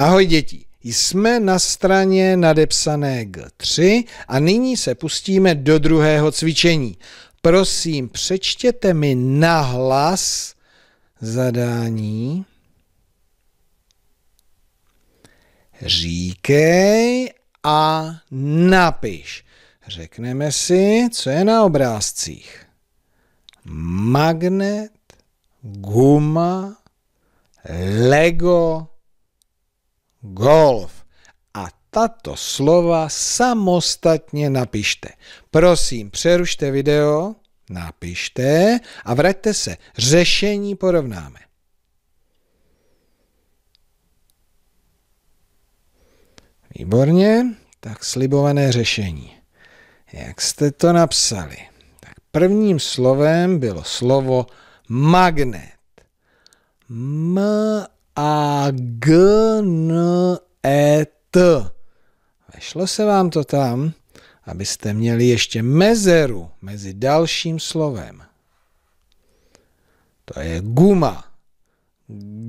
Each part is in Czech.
Ahoj děti, jsme na straně nadepsané G3 a nyní se pustíme do druhého cvičení. Prosím, přečtěte mi nahlas zadání. Říkej a napiš. Řekneme si, co je na obrázcích. Magnet, guma, Lego, golf. A tato slova samostatně napište. Prosím, přerušte video, napište a vraťte se. Řešení porovnáme. Výborně, tak slibované řešení. Jak jste to napsali? Tak prvním slovem bylo slovo magnet. M a G, N, E, T. Vešlo se vám to tam, abyste měli ještě mezeru mezi dalším slovem. To je guma.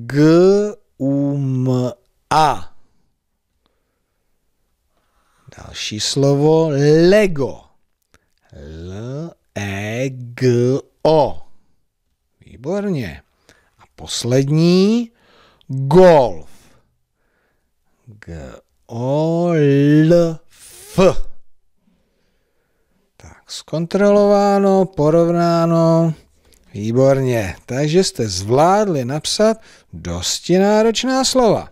G, U, M, A. Další slovo Lego. L, E, G, O. Výborně. A poslední golf. Golf. Tak, zkontrolováno, porovnáno. Výborně. Takže jste zvládli napsat dosti náročná slova.